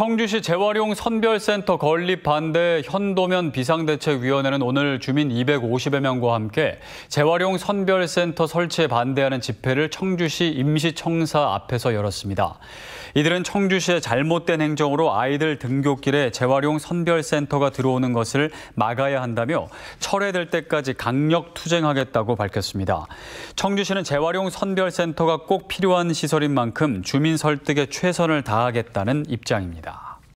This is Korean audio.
청주시 재활용 선별센터 건립 반대 현도면 비상대책위원회는 오늘 주민 250여 명과 함께 재활용 선별센터 설치에 반대하는 집회를 청주시 임시청사 앞에서 열었습니다. 이들은 청주시의 잘못된 행정으로 아이들 등교길에 재활용 선별센터가 들어오는 것을 막아야 한다며 철회될 때까지 강력 투쟁하겠다고 밝혔습니다. 청주시는 재활용 선별센터가 꼭 필요한 시설인 만큼 주민 설득에 최선을 다하겠다는 입장입니다.